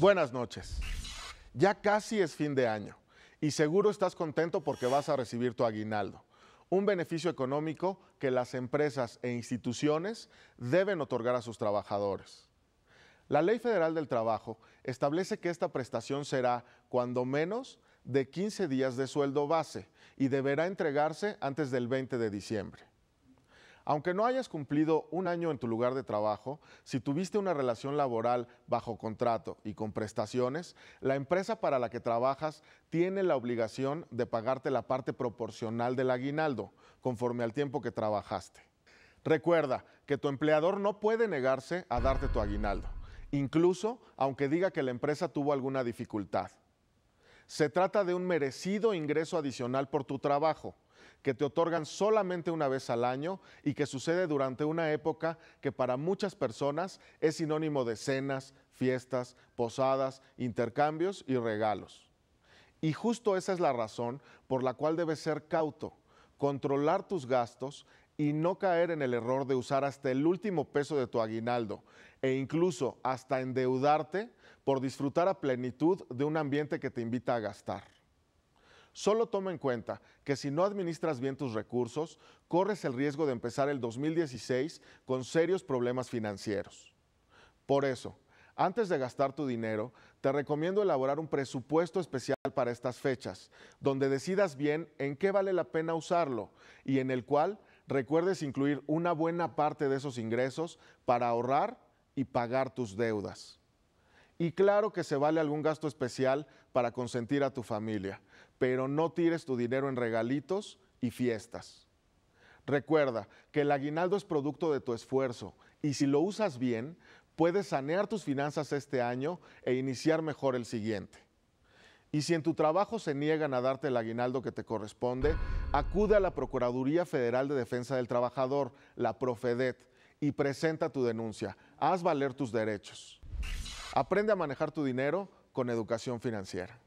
Buenas noches. Ya casi es fin de año y seguro estás contento porque vas a recibir tu aguinaldo, un beneficio económico que las empresas e instituciones deben otorgar a sus trabajadores. La Ley Federal del Trabajo establece que esta prestación será, cuando menos, de 15 días de sueldo base y deberá entregarse antes del 20 de diciembre. Aunque no hayas cumplido un año en tu lugar de trabajo, si tuviste una relación laboral bajo contrato y con prestaciones, la empresa para la que trabajas tiene la obligación de pagarte la parte proporcional del aguinaldo, conforme al tiempo que trabajaste. Recuerda que tu empleador no puede negarse a darte tu aguinaldo, incluso aunque diga que la empresa tuvo alguna dificultad. Se trata de un merecido ingreso adicional por tu trabajo que te otorgan solamente una vez al año y que sucede durante una época que para muchas personas es sinónimo de cenas, fiestas, posadas, intercambios y regalos. Y justo esa es la razón por la cual debes ser cauto, controlar tus gastos y no caer en el error de usar hasta el último peso de tu aguinaldo e incluso hasta endeudarte por disfrutar a plenitud de un ambiente que te invita a gastar. Solo toma en cuenta que si no administras bien tus recursos, corres el riesgo de empezar el 2016 con serios problemas financieros. Por eso, antes de gastar tu dinero, te recomiendo elaborar un presupuesto especial para estas fechas, donde decidas bien en qué vale la pena usarlo y en el cual recuerdes incluir una buena parte de esos ingresos para ahorrar y pagar tus deudas. Y claro que se vale algún gasto especial para consentir a tu familia, pero no tires tu dinero en regalitos y fiestas. Recuerda que el aguinaldo es producto de tu esfuerzo y si lo usas bien, puedes sanear tus finanzas este año e iniciar mejor el siguiente. Y si en tu trabajo se niegan a darte el aguinaldo que te corresponde, acude a la Procuraduría Federal de Defensa del Trabajador, la Profedet, y presenta tu denuncia. Haz valer tus derechos. Aprende a manejar tu dinero con educación financiera.